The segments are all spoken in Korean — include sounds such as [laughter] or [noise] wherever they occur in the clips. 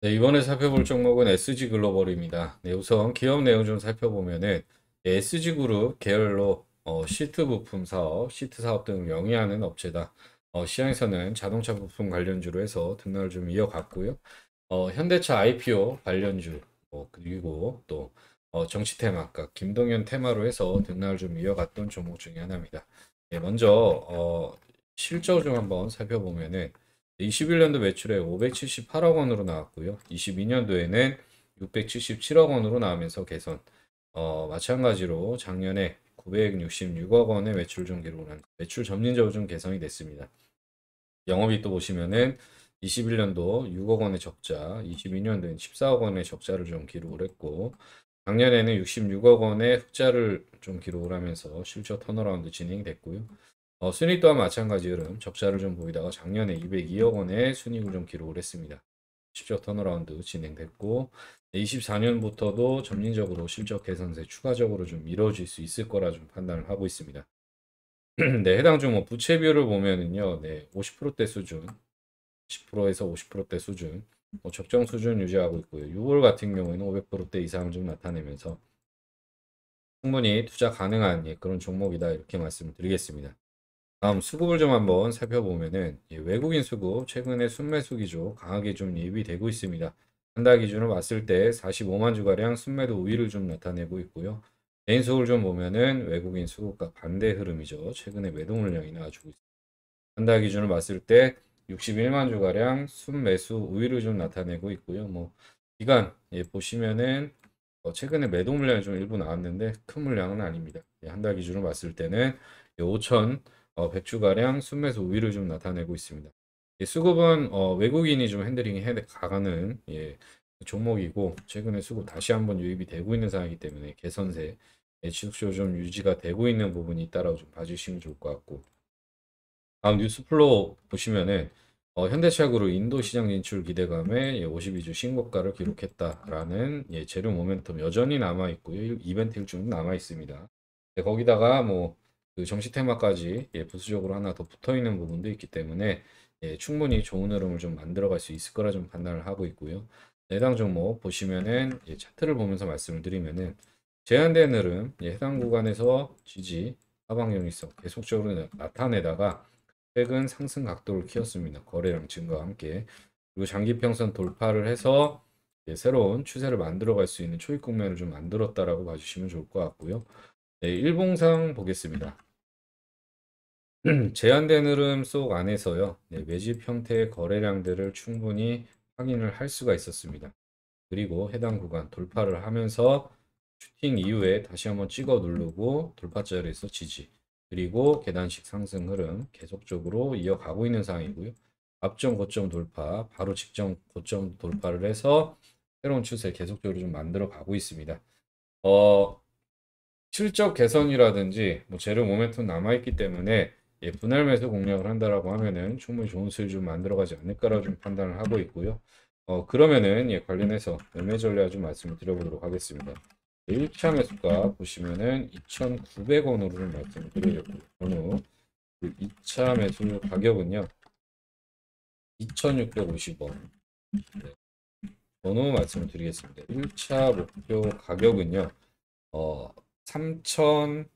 네, 이번에 살펴볼 종목은 SG 글로벌입니다. 네, 우선 기업 내용 좀 살펴보면은 네, SG 그룹 계열로 어, 시트 부품 사업, 시트 사업 등을 영위하는 업체다. 어, 시장에서는 자동차 부품 관련주로 해서 등락을 좀 이어갔고요. 어, 현대차 IPO 관련주 어, 그리고 또 어, 정치 테마, 아까 김동연 테마로 해서 등락을 좀 이어갔던 종목 중에 하나입니다. 네, 먼저 어, 실적 을좀 한번 살펴보면은. 21년도 매출에 578억 원으로 나왔고요. 22년도에는 677억 원으로 나오면서 개선. 어, 마찬가지로 작년에 966억 원의 매출 좀기록을한 매출 점진적으로 좀 개선이 됐습니다. 영업이익도 보시면은 21년도 6억 원의 적자, 2 2년도에는 14억 원의 적자를 좀 기록을 했고 작년에는 66억 원의 흑자를 좀 기록을 하면서 실적 턴어라운드 진행됐고요. 이 어, 순익 또한 마찬가지 흐름 적자를 좀 보이다가 작년에 202억 원의 순익을 좀 기록을 했습니다. 실적 턴어라운드 진행됐고 24년부터도 점진적으로 실적 개선세 추가적으로 좀 이루어질 수 있을 거라 좀 판단을 하고 있습니다. [clears throat] 네, 해당 종목 부채 비율을 보면은요. 네, 50%대 수준 10%에서 50%대 수준 뭐 적정 수준 유지하고 있고요. 6월 같은 경우에는 500%대 이상을 좀 나타내면서 충분히 투자 가능한 예, 그런 종목이다 이렇게 말씀드리겠습니다. 다음 수급을 좀 한번 살펴보면은 예, 외국인 수급 최근에 순매수 기조 강하게 좀 예비되고 있습니다. 한달 기준으로 봤을 때 45만 주가량 순매도 우위를 좀 나타내고 있고요. 개인 수급을 좀 보면은 외국인 수급과 반대 흐름이죠. 최근에 매도 물량이 나와주고 있습니다. 한달 기준으로 봤을 때 61만 주가량 순매수 우위를 좀 나타내고 있고요. 뭐 기간 예, 보시면은 어, 최근에 매도 물량이 좀 일부 나왔는데 큰 물량은 아닙니다. 예, 한달 기준으로 봤을 때는 5천 어, 배추가량 순매수 우위를 좀 나타내고 있습니다. 예, 수급은 어, 외국인이 좀핸들링해 가가는 예, 종목이고 최근에 수급 다시 한번 유입이 되고 있는 상황이기 때문에 개선세 예, 지속적으로 좀 유지가 되고 있는 부분이 있다라고 좀 봐주시면 좋을 것 같고 다음 뉴스플로우 보시면은 어, 현대차그룹 인도 시장 진출 기대감에 예, 52주 신고가를 기록했다라는 예, 재료 모멘텀 여전히 남아 있고요 이벤트 일정는 남아 있습니다. 네, 거기다가 뭐 그정시 테마까지 예, 부수적으로 하나 더 붙어 있는 부분도 있기 때문에 예, 충분히 좋은 흐름을 좀 만들어 갈 수 있을 거라 좀 판단을 하고 있고요. 해당 종목 보시면은 예, 차트를 보면서 말씀을 드리면은 제한된 흐름 예, 해당 구간에서 지지 하방 영위성 계속적으로 나타내다가 최근 상승 각도를 키웠습니다. 거래량 증가와 함께 그리고 장기평선 돌파를 해서 예, 새로운 추세를 만들어 갈수 있는 초입 국면을 좀 만들었다라고 봐주시면 좋을 것 같고요. 네, 일봉상 보겠습니다. [clears throat] 제한된 흐름 속 안에서요. 네, 매집 형태의 거래량들을 충분히 확인을 할 수가 있었습니다. 그리고 해당 구간 돌파를 하면서 슈팅 이후에 다시 한번 찍어 누르고 돌파자리에서 지지 그리고 계단식 상승 흐름 계속적으로 이어가고 있는 상황이고요. 앞점 고점 돌파 바로 직전 고점 돌파를 해서 새로운 추세 계속적으로 좀 만들어 가고 있습니다. 어, 실적 개선이라든지 뭐 재료 모멘텀 남아있기 때문에 예, 분할 매수 공략을 한다라고 하면은 충분히 좋은 수익 좀 만들어가지 않을까라고 좀 판단을 하고 있고요. 어, 그러면은 예, 관련해서 매매 전략 좀 말씀을 드려보도록 하겠습니다. 1차 매수가 보시면은 2,900원으로 좀 말씀을 드려졌고 전후 2차 매수 가격은요 2,650원 네. 번호 말씀을 드리겠습니다. 1차 목표 가격은요 어, 3,000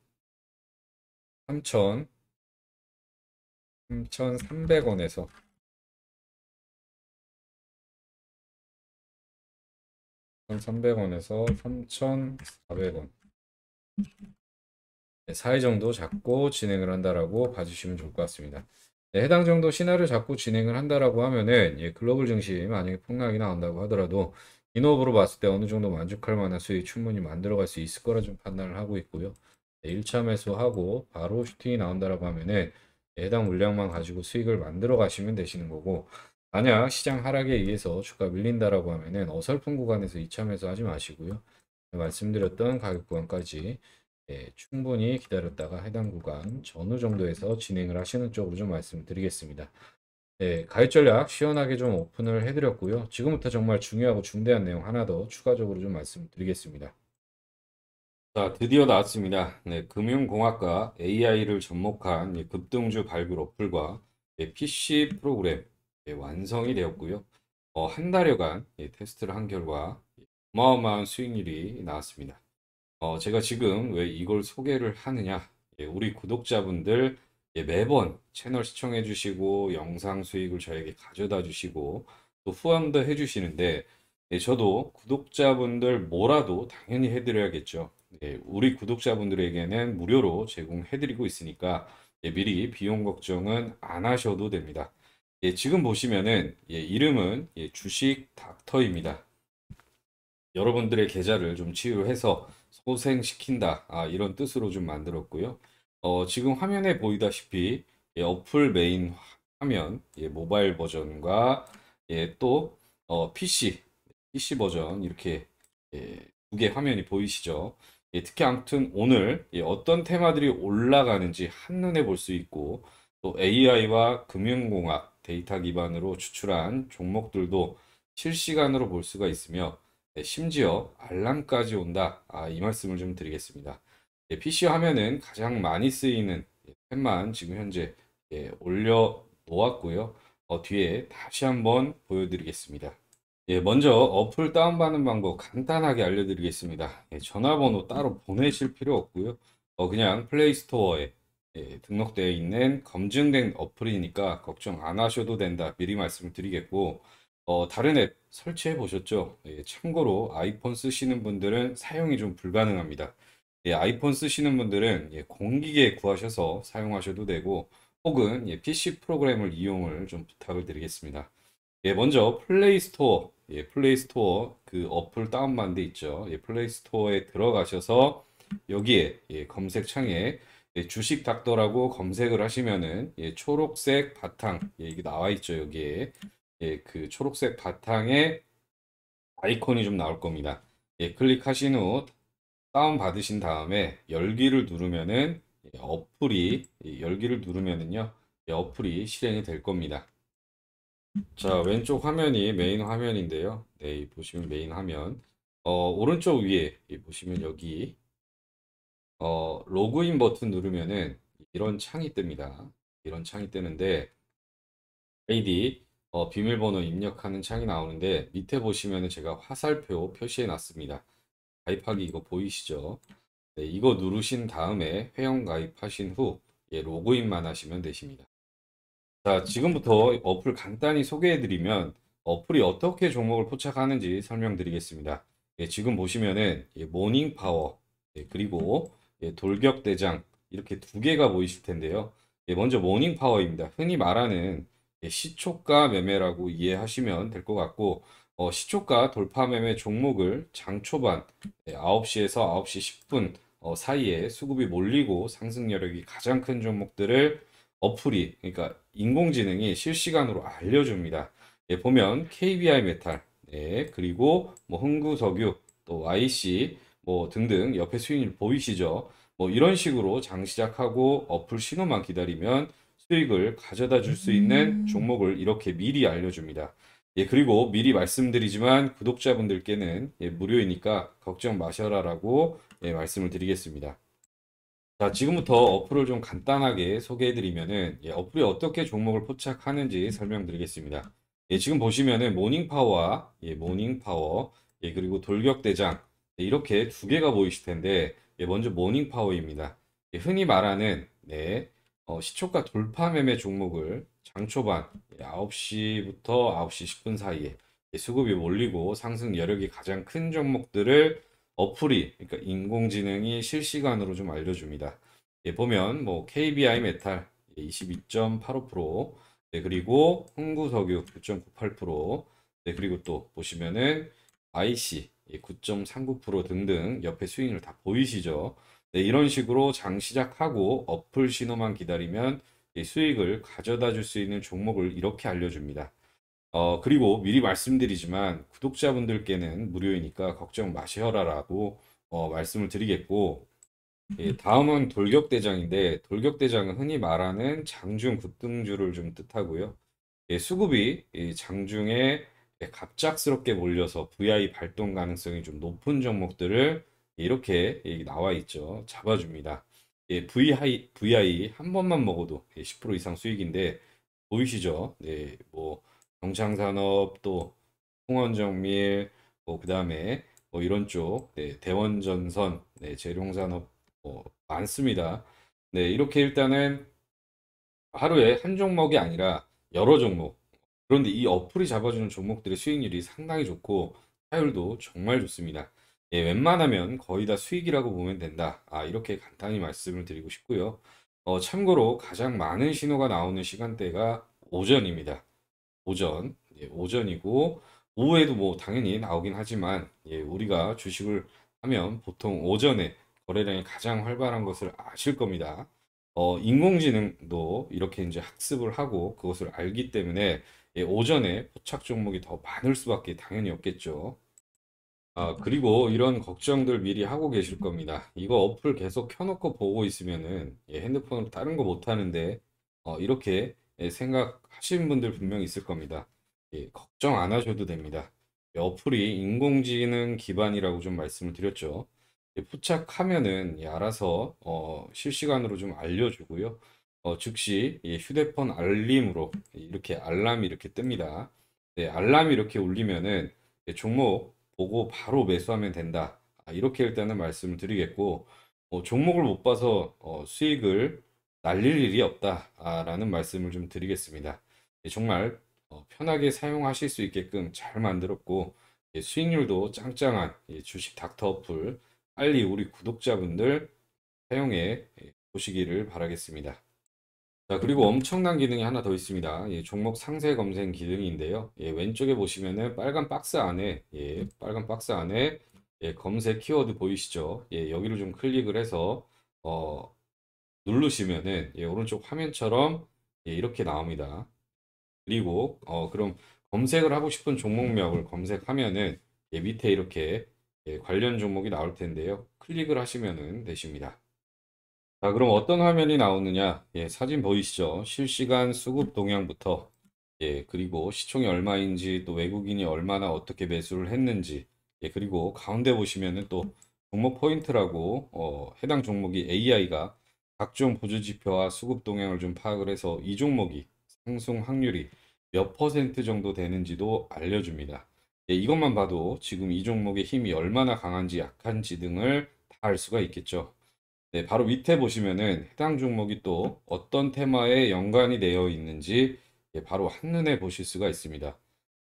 3,000 3,300원에서 0 0 원에서 삼천사백 원 네, 사이 정도 잡고 진행을 한다라고 봐주시면 좋을 것 같습니다. 네, 해당 정도 시나리오 잡고 진행을 한다라고 하면은 예, 글로벌 증시 만약에 폭락이 나온다고 하더라도 인업으로 봤을 때 어느 정도 만족할 만한 수익 충분히 만들어갈 수 있을 거라 좀 판단을 하고 있고요. 네, 1차 매수하고 바로 슈팅이 나온다라고 하면은 해당 물량만 가지고 수익을 만들어 가시면 되시는 거고 만약 시장 하락에 의해서 주가 밀린다라고 하면은 어설픈 구간에서 이참에서 하지 마시고요. 말씀드렸던 가격 구간까지 예, 충분히 기다렸다가 해당 구간 전후 정도에서 진행을 하시는 쪽으로 좀 말씀드리겠습니다. 예, 가입 전략 시원하게 좀 오픈을 해드렸고요. 지금부터 정말 중요하고 중대한 내용 하나 더 추가적으로 좀 말씀드리겠습니다. 자, 드디어 나왔습니다. 네, 금융공학과 AI를 접목한 급등주 발굴 어플과 PC 프로그램 예, 완성이 되었고요. 어, 한 달여간 예, 테스트를 한 결과 어마어마한 수익률이 나왔습니다. 어, 제가 지금 왜 이걸 소개를 하느냐? 예, 우리 구독자분들 매번 채널 시청해 주시고 영상 수익을 저에게 가져다 주시고 또 후원도 해 주시는데 저도 구독자분들 뭐라도 당연히 해드려야겠죠. 네, 우리 구독자분들에게는 무료로 제공해드리고 있으니까 예, 미리 비용 걱정은 안 하셔도 됩니다. 예, 지금 보시면은 예, 이름은 예, 주식 닥터입니다. 여러분들의 계좌를 좀 치유해서 소생시킨다 아, 이런 뜻으로 좀 만들었고요. 어, 지금 화면에 보이다시피 예, 어플 메인 화면 예, 모바일 버전과 예, 또 어, PC 네, PC 버전 이렇게 예, 두개 화면이 보이시죠? 예, 특히 아무튼 오늘 예, 어떤 테마들이 올라가는지 한눈에 볼 수 있고 또 AI와 금융공학 데이터 기반으로 추출한 종목들도 실시간으로 볼 수가 있으며 예, 심지어 알람까지 온다 아, 이 말씀을 좀 드리겠습니다. 예, PC 화면은 가장 많이 쓰이는 예, 펜만 지금 현재 예, 올려 놓았고요. 어, 뒤에 다시 한번 보여드리겠습니다. 예, 먼저 어플 다운받는 방법 간단하게 알려드리겠습니다. 예, 전화번호 따로 보내실 필요 없고요. 어, 그냥 플레이스토어에 예, 등록되어 있는 검증된 어플이니까 걱정 안 하셔도 된다 미리 말씀을 드리겠고 어, 다른 앱 설치해 보셨죠? 예, 참고로 아이폰 쓰시는 분들은 사용이 좀 불가능합니다. 예, 아이폰 쓰시는 분들은 예, 공기계 구하셔서 사용하셔도 되고 혹은 예, PC 프로그램을 이용을 좀 부탁을 드리겠습니다. 예, 먼저 플레이 스토어, 예, 플레이 스토어 그 어플 다운받은 데 있죠. 예, 플레이 스토어에 들어가셔서 여기에 예, 검색창에 예, 주식 닥터라고 검색을 하시면은 예, 초록색 바탕 예, 이게 나와 있죠 여기에 예, 그 초록색 바탕에 아이콘이 좀 나올 겁니다. 예, 클릭하신 후 다운 받으신 다음에 열기를 누르면은 예, 어플이 예, 열기를 누르면은요 예, 어플이 실행이 될 겁니다. 자, 왼쪽 화면이 메인 화면인데요. 네, 이 보시면 메인 화면. 어, 오른쪽 위에 보시면 여기 어, 로그인 버튼 누르면은 이런 창이 뜹니다. 이런 창이 뜨는데 아이디 어, 비밀번호 입력하는 창이 나오는데 밑에 보시면 제가 화살표 표시해 놨습니다. 가입하기 이거 보이시죠? 네, 이거 누르신 다음에 회원 가입하신 후 예, 로그인만 하시면 되십니다. 자, 지금부터 어플 간단히 소개해드리면 어플이 어떻게 종목을 포착하는지 설명드리겠습니다. 예, 지금 보시면은 예, 모닝 파워 예, 그리고 예, 돌격 대장 이렇게 두 개가 보이실 텐데요. 예, 먼저 모닝 파워입니다. 흔히 말하는 예, 시초가 매매라고 이해하시면 될 것 같고 어, 시초가 돌파 매매 종목을 장 초반 예, 9시에서 9시 10분 어, 사이에 수급이 몰리고 상승 여력이 가장 큰 종목들을 어플이 그러니까 인공지능이 실시간으로 알려줍니다. 예, 보면 KBI 메탈, 예, 그리고 뭐 흥구석유, 또 i c 뭐 등등 옆에 수익률 보이시죠? 뭐 이런 식으로 장 시작하고 어플 신호만 기다리면 수익을 가져다 줄 수 있는 음. 종목을 이렇게 미리 알려줍니다. 예, 그리고 미리 말씀드리지만 구독자분들께는 예, 무료이니까 걱정 마셔라라고 예, 말씀을 드리겠습니다. 자, 지금부터 어플을 좀 간단하게 소개해드리면은, 예, 어플이 어떻게 종목을 포착하는지 설명드리겠습니다. 예, 지금 보시면은 모닝파워, 예, 모닝파워, 예, 그리고 돌격대장, 예, 이렇게 두 개가 보이실 텐데, 예, 먼저 모닝파워입니다. 예, 흔히 말하는, 네, 어, 시초가 돌파 매매 종목을 장 초반 예, 9시부터 9시 10분 사이에 예, 수급이 몰리고 상승 여력이 가장 큰 종목들을 어플이 그러니까 인공지능이 실시간으로 좀 알려줍니다. 예, 보면 뭐 KBI 메탈 22.85% 예, 네, 그리고 흥구석유 9.98% 네, 그리고 또 보시면은 IC 9.39% 예, 등등 옆에 스윙을 다 보이시죠? 네, 이런 식으로 장 시작하고 어플 신호만 기다리면 예, 수익을 가져다 줄 수 있는 종목을 이렇게 알려줍니다. 어, 그리고 미리 말씀드리지만 구독자분들께는 무료이니까 걱정 마셔라라고 어, 말씀을 드리겠고 예, 음. 다음은 돌격대장인데 돌격대장은 흔히 말하는 장중 급등주를 좀 뜻하고요. 예, 수급이 예, 장중에 갑작스럽게 몰려서 VI 발동 가능성이 좀 높은 종목들을 이렇게 나와 있죠. 잡아줍니다. VI, 예, VI 한 번만 먹어도 10% 예, 이상 수익인데 보이시죠? 네, 뭐 경창산업 또 홍원정밀 뭐 그다음에 뭐 이런 쪽 네, 대원전선 네, 재룡산업 뭐 많습니다. 네 이렇게 일단은 하루에 한 종목이 아니라 여러 종목 그런데 이 어플이 잡아주는 종목들의 수익률이 상당히 좋고 타율도 정말 좋습니다. 예, 웬만하면 거의 다 수익이라고 보면 된다. 아, 이렇게 간단히 말씀을 드리고 싶고요. 어, 참고로 가장 많은 신호가 나오는 시간대가 오전입니다. 오전, 예, 오전이고 오후에도 뭐 당연히 나오긴 하지만 예, 우리가 주식을 하면 보통 오전에 거래량이 가장 활발한 것을 아실 겁니다. 어, 인공지능도 이렇게 이제 학습을 하고 그것을 알기 때문에 예, 오전에 포착 종목이 더 많을 수밖에 당연히 없겠죠. 아, 그리고 이런 걱정들 미리 하고 계실 겁니다. 이거 어플 계속 켜놓고 보고 있으면은 예, 핸드폰으로 다른 거 못 하는데 어, 이렇게 예, 생각 하시는 분들 분명 있을 겁니다. 예, 걱정 안 하셔도 됩니다. 어플이 인공지능 기반이라고 좀 말씀을 드렸죠. 예, 포착하면은 예, 알아서 어, 실시간으로 좀 알려주고요. 어, 즉시 예, 휴대폰 알림으로 이렇게 알람이 이렇게 뜹니다. 네, 알람이 이렇게 울리면은 예, 종목 보고 바로 매수하면 된다. 아, 이렇게 일단은 말씀을 드리겠고 어, 종목을 못 봐서 어, 수익을 날릴 일이 없다라는 말씀을 좀 드리겠습니다. 예, 정말 어, 편하게 사용하실 수 있게끔 잘 만들었고 예, 수익률도 짱짱한 예, 주식 닥터어플 빨리 우리 구독자분들 사용해 보시기를 바라겠습니다. 자 그리고 엄청난 기능이 하나 더 있습니다. 예, 종목 상세 검색 기능인데요. 예, 왼쪽에 보시면은 빨간 박스 안에 예, 빨간 박스 안에 검색 키워드 보이시죠? 여기를 좀 클릭을 해서 어, 누르시면은 오른쪽 화면처럼 이렇게 나옵니다. 그리고 어 그럼 검색을 하고 싶은 종목명을 검색하면은 예, 밑에 이렇게 예, 관련 종목이 나올 텐데요. 클릭을 하시면 되십니다. 자 그럼 어떤 화면이 나오느냐 예, 사진 보이시죠? 실시간 수급 동향부터 예, 그리고 시총이 얼마인지 또 외국인이 얼마나 어떻게 매수를 했는지 예, 그리고 가운데 보시면은 또 종목 포인트라고 어, 해당 종목이 AI가 각종 보조 지표와 수급 동향을 좀 파악을 해서 이 종목이 상승 확률이 몇 퍼센트 정도 되는지도 알려줍니다. 예, 이것만 봐도 지금 이 종목의 힘이 얼마나 강한지 약한지 등을 다 알 수가 있겠죠. 네, 바로 밑에 보시면은 해당 종목이 또 어떤 테마에 연관이 되어 있는지 예, 바로 한눈에 보실 수가 있습니다.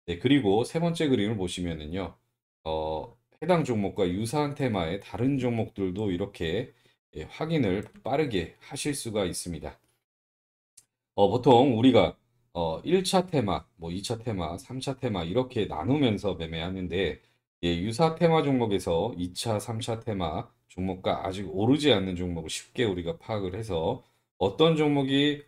네, 그리고 세 번째 그림을 보시면은요. 어, 해당 종목과 유사한 테마의 다른 종목들도 이렇게 예, 확인을 빠르게 하실 수가 있습니다. 어, 보통 우리가 어, 1차 테마, 뭐 2차 테마, 3차 테마 이렇게 나누면서 매매하는데 예, 유사 테마 종목에서 2차, 3차 테마 종목과 아직 오르지 않는 종목을 쉽게 우리가 파악을 해서 어떤 종목이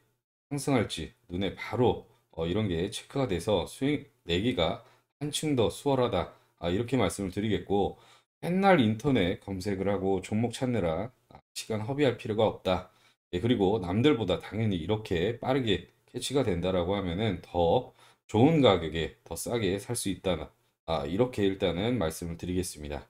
상승할지 눈에 바로 어, 이런 게 체크가 돼서 수익 내기가 한층 더 수월하다 아, 이렇게 말씀을 드리겠고 맨날 인터넷 검색을 하고 종목 찾느라 시간 허비할 필요가 없다. 예, 그리고 남들보다 당연히 이렇게 빠르게 캐치가 된다라고 하면은 더 좋은 가격에 더 싸게 살 수 있다. 아, 이렇게 일단은 말씀을 드리겠습니다.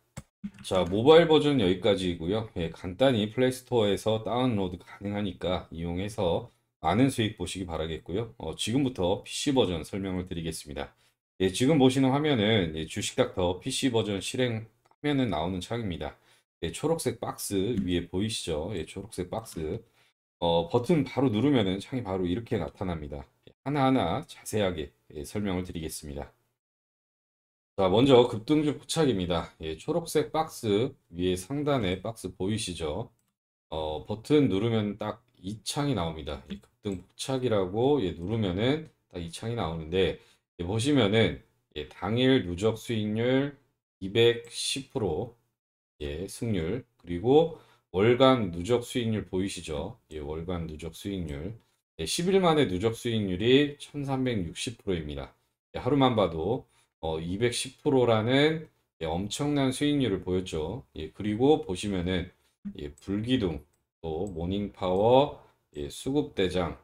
자, 모바일 버전 여기까지이고요. 예, 간단히 플레이스토어에서 다운로드 가능하니까 이용해서 많은 수익 보시기 바라겠고요. 어, 지금부터 PC 버전 설명을 드리겠습니다. 예, 지금 보시는 화면은 예, 주식닥터 PC 버전 실행 화면에 나오는 창입니다. 예, 초록색 박스 위에 보이시죠? 예, 초록색 박스. 어, 버튼 바로 누르면 창이 바로 이렇게 나타납니다. 하나하나 자세하게 예, 설명을 드리겠습니다. 자, 먼저 급등주 포착입니다. 예, 초록색 박스 위에 상단에 박스 보이시죠? 어, 버튼 누르면 딱 이 창이 나옵니다. 예, 급등 포착이라고 예, 누르면딱이 창이 나오는데 예, 보시면은 예, 당일 누적 수익률 210% 예, 승률 그리고 월간 누적 수익률 보이시죠? 예, 월간 누적 수익률. 예, 10일 만에 누적 수익률이 1360%입니다. 예, 하루만 봐도 어, 210%라는 예, 엄청난 수익률을 보였죠. 예, 그리고 보시면은 예, 불기둥, 또 모닝파워, 수급대장,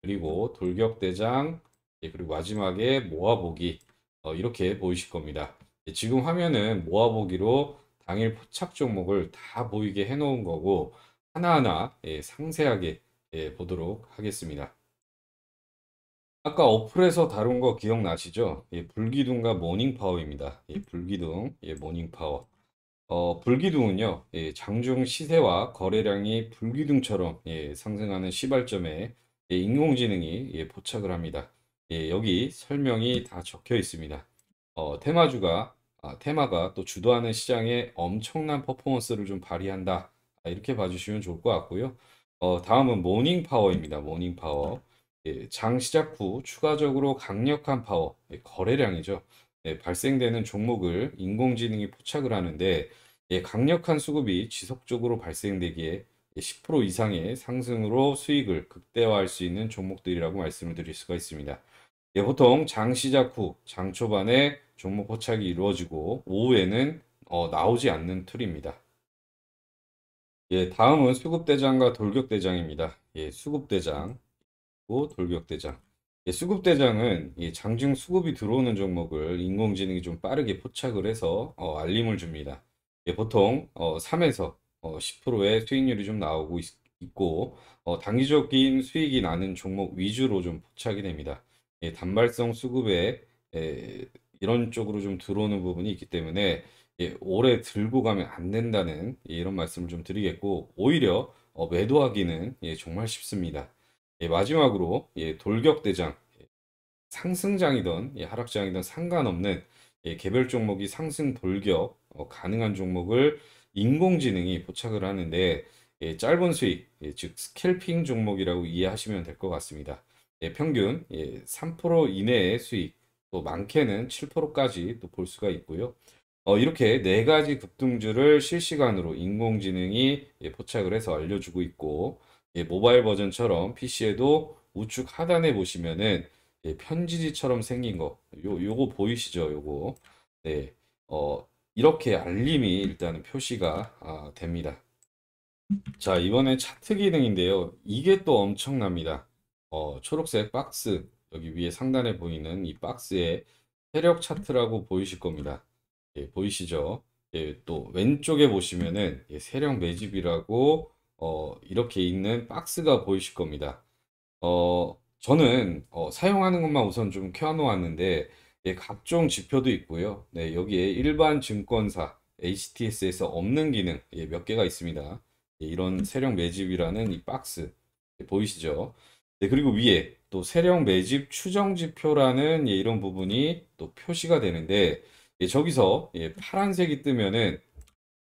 그리고 돌격대장, 그리고 마지막에 모아보기 어, 이렇게 보이실 겁니다. 지금 화면은 모아보기로 당일 포착 종목을 다 보이게 해놓은 거고 하나하나 예, 상세하게 예, 보도록 하겠습니다. 아까 어플에서 다룬 거 기억나시죠? 예, 불기둥과 모닝파워입니다. 예, 불기둥, 예, 모닝파워. 어, 불기둥은요, 예, 장중 시세와 거래량이 불기둥처럼 예, 상승하는 시발점에 예, 인공지능이 예, 포착을 합니다. 예, 여기 설명이 다 적혀 있습니다. 어, 테마주가 아, 테마가 또 주도하는 시장에 엄청난 퍼포먼스를 좀 발휘한다. 아, 이렇게 봐주시면 좋을 것 같고요. 어, 다음은 모닝 파워입니다. 모닝 파워. 예, 장 시작 후 추가적으로 강력한 파워, 예, 거래량이죠. 예, 발생되는 종목을 인공지능이 포착을 하는데 예, 강력한 수급이 지속적으로 발생되기에 10% 예, 이상의 상승으로 수익을 극대화할 수 있는 종목들이라고 말씀을 드릴 수가 있습니다. 예, 보통 장 시작 후 장 초반에 종목 포착이 이루어지고 오후에는 어, 나오지 않는 툴입니다. 예, 다음은 수급대장과 돌격대장입니다. 예, 수급대장 돌격대장. 예, 수급대장은 예, 장중 수급이 들어오는 종목을 인공지능이 좀 빠르게 포착을 해서 어, 알림을 줍니다. 예, 보통 어, 3에서 어, 10%의 수익률이 좀 나오고 있, 고 어, 단기적인 수익이 나는 종목 위주로 좀 포착이 됩니다. 예, 단발성 수급에 에, 이런 쪽으로 좀 들어오는 부분이 있기 때문에 예, 오래 들고 가면 안 된다는 예, 이런 말씀을 좀 드리겠고 오히려 어, 매도하기는 예, 정말 쉽습니다. 예, 마지막으로 예, 돌격대장 예, 상승장이든 예, 하락장이든 상관없는 예, 개별 종목이 상승 돌격 어, 가능한 종목을 인공지능이 포착을 하는데 예, 짧은 수익, 예, 즉 스캘핑 종목이라고 이해하시면 될 것 같습니다. 예, 평균 예, 3% 이내의 수익, 또 많게는 7%까지 또 볼 수가 있고요. 어, 이렇게 네 가지 급등주를 실시간으로 인공지능이 예, 포착을 해서 알려주고 있고 예, 모바일 버전처럼 PC에도 우측 하단에 보시면은 예, 편지지처럼 생긴 거 요, 요거 보이시죠? 요거 네, 어, 이렇게 알림이 일단은 표시가 아, 됩니다. 자 이번에 차트 기능인데요. 이게 또 엄청납니다. 어, 초록색 박스 여기 위에 상단에 보이는 이 박스에 세력 차트라고 보이실 겁니다. 예, 보이시죠? 예, 또 왼쪽에 보시면은 예, 세력 매집이라고 어, 이렇게 있는 박스가 보이실 겁니다. 어, 저는 어, 사용하는 것만 우선 좀 켜놓았는데 예, 각종 지표도 있고요. 네, 여기에 일반 증권사 HTS에서 없는 기능 예, 몇 개가 있습니다. 예, 이런 세력 매집이라는 이 박스 예, 보이시죠? 네, 그리고 위에 또 세력 매집 추정 지표라는 예, 이런 부분이 또 표시가 되는데 예, 저기서 예, 파란색이 뜨면은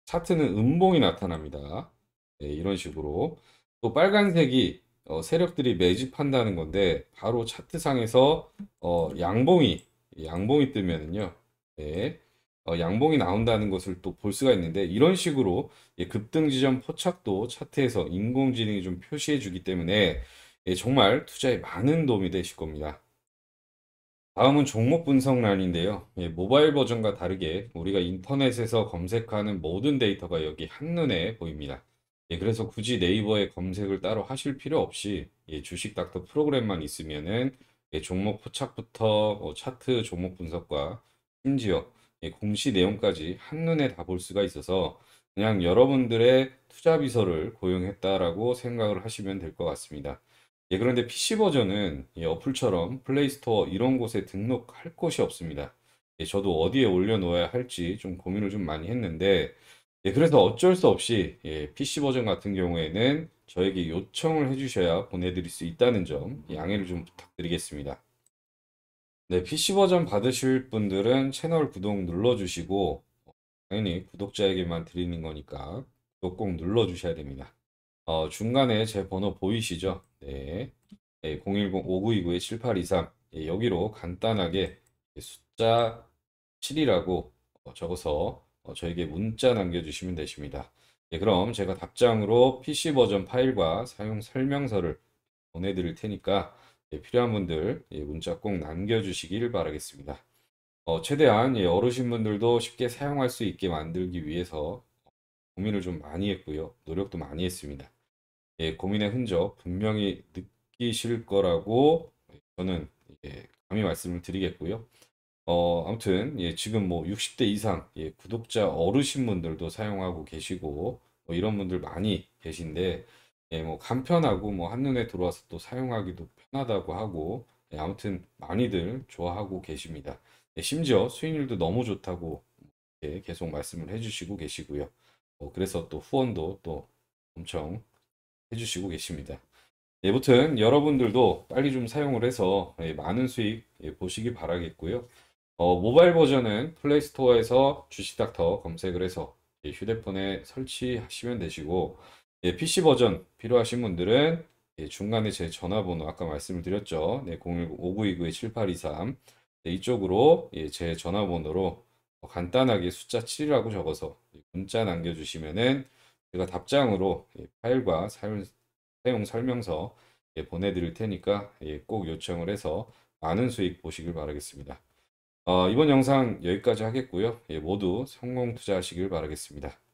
차트는 음봉이 나타납니다. 예, 이런 식으로 또 빨간색이 어, 세력들이 매집한다는 건데 바로 차트상에서 어, 양봉이 예, 양봉이 뜨면은요 예, 어, 양봉이 나온다는 것을 또 볼 수가 있는데 이런 식으로 예, 급등 지점 포착도 차트에서 인공지능이 좀 표시해 주기 때문에 예, 정말 투자에 많은 도움이 되실 겁니다. 다음은 종목 분석란인데요. 예, 모바일 버전과 다르게 우리가 인터넷에서 검색하는 모든 데이터가 여기 한눈에 보입니다. 예, 그래서 굳이 네이버에 검색을 따로 하실 필요 없이 주식 닥터 프로그램만 있으면은 종목 포착부터 어, 차트 종목 분석과 심지어 공시 내용까지 한눈에 다 볼 수가 있어서 그냥 여러분들의 투자 비서를 고용했다라고 생각을 하시면 될 것 같습니다. 예, 그런데 PC 버전은 이 어플처럼 플레이스토어 이런 곳에 등록할 곳이 없습니다. 예, 저도 어디에 올려놓아야 할지 좀 고민을 좀 많이 했는데, 예, 그래서 어쩔 수 없이 예, PC 버전 같은 경우에는 저에게 요청을 해주셔야 보내드릴 수 있다는 점 양해를 좀 부탁드리겠습니다. 네, PC 버전 받으실 분들은 채널 구독 눌러주시고, 어, 당연히 구독자에게만 드리는 거니까 구독 꼭 눌러주셔야 됩니다. 어, 중간에 제 번호 보이시죠? 네. 네 010-5929-7823. 예, 여기로 간단하게 숫자 7이라고 어, 적어서 어, 저에게 문자 남겨주시면 되십니다. 예, 그럼 제가 답장으로 PC 버전 파일과 사용 설명서를 보내드릴 테니까 예, 필요한 분들 예, 문자 꼭 남겨주시길 바라겠습니다. 어, 최대한 예, 어르신분들도 쉽게 사용할 수 있게 만들기 위해서 고민을 좀 많이 했고요. 노력도 많이 했습니다. 예, 고민의 흔적 분명히 느끼실 거라고 저는 예, 감히 말씀을 드리겠고요. 어, 아무튼 예, 지금 뭐 60대 이상 예, 구독자 어르신분들도 사용하고 계시고 뭐 이런 분들 많이 계신데 예, 뭐 간편하고 뭐 한눈에 들어와서 또 사용하기도 편하다고 하고 예, 아무튼 많이들 좋아하고 계십니다. 예, 심지어 수익률도 너무 좋다고 예, 계속 말씀을 해주시고 계시고요. 뭐 그래서 또 후원도 또 엄청 해주시고 계십니다. 예, 무튼 여러분들도 빨리 좀 사용을 해서 예, 많은 수익 예, 보시기 바라겠고요. 어, 모바일 버전은 플레이스토어에서 주식닥터 검색을 해서 예, 휴대폰에 설치하시면 되시고 예, PC 버전 필요하신 분들은 예, 중간에 제 전화번호 아까 말씀을 드렸죠. 네, 0 1 5 9 2 9 7 8 2 3 네, 이쪽으로 예, 제 전화번호로 간단하게 숫자 7이라고 적어서 문자 남겨주시면은 제가 답장으로 예, 파일과 사용 설명서 예, 보내드릴 테니까 예, 꼭 요청을 해서 많은 수익 보시길 바라겠습니다. 어, 이번 영상 여기까지 하겠고요. 모두 성공 투자하시길 바라겠습니다.